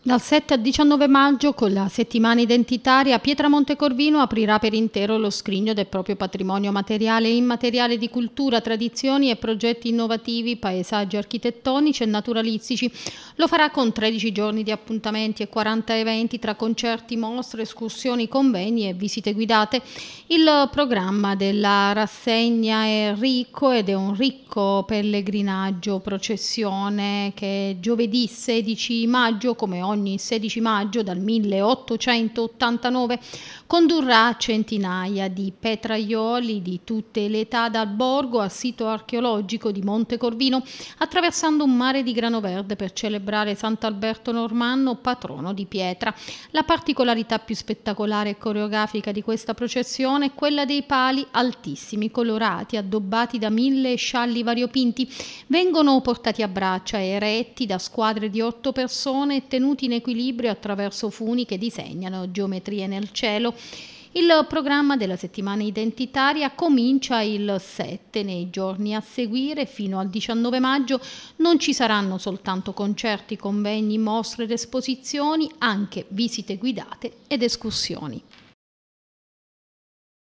Dal 7 al 19 maggio, con la settimana identitaria, Pietramonte Corvino aprirà per intero lo scrigno del proprio patrimonio materiale e immateriale di cultura, tradizioni e progetti innovativi, paesaggi architettonici e naturalistici. Lo farà con 13 giorni di appuntamenti e 40 eventi tra concerti, mostre, escursioni, convegni e visite guidate. Il programma della rassegna è ricco ed è un ricco pellegrinaggio, processione che giovedì 16 maggio, come oggi, ogni 16 maggio dal 1889 condurrà centinaia di petraioli di tutte le età dal borgo al sito archeologico di Monte Corvino, attraversando un mare di grano verde per celebrare Sant'Alberto Normanno, patrono di Pietra. La particolarità più spettacolare e coreografica di questa processione è quella dei pali altissimi, colorati, addobbati da mille scialli variopinti, vengono portati a braccia e eretti da squadre di otto persone e tenuti tenuti in equilibrio attraverso funi che disegnano geometrie nel cielo. Il programma della settimana identitaria comincia il 7, nei giorni a seguire fino al 19 maggio non ci saranno soltanto concerti, convegni, mostre ed esposizioni, anche visite guidate ed escursioni.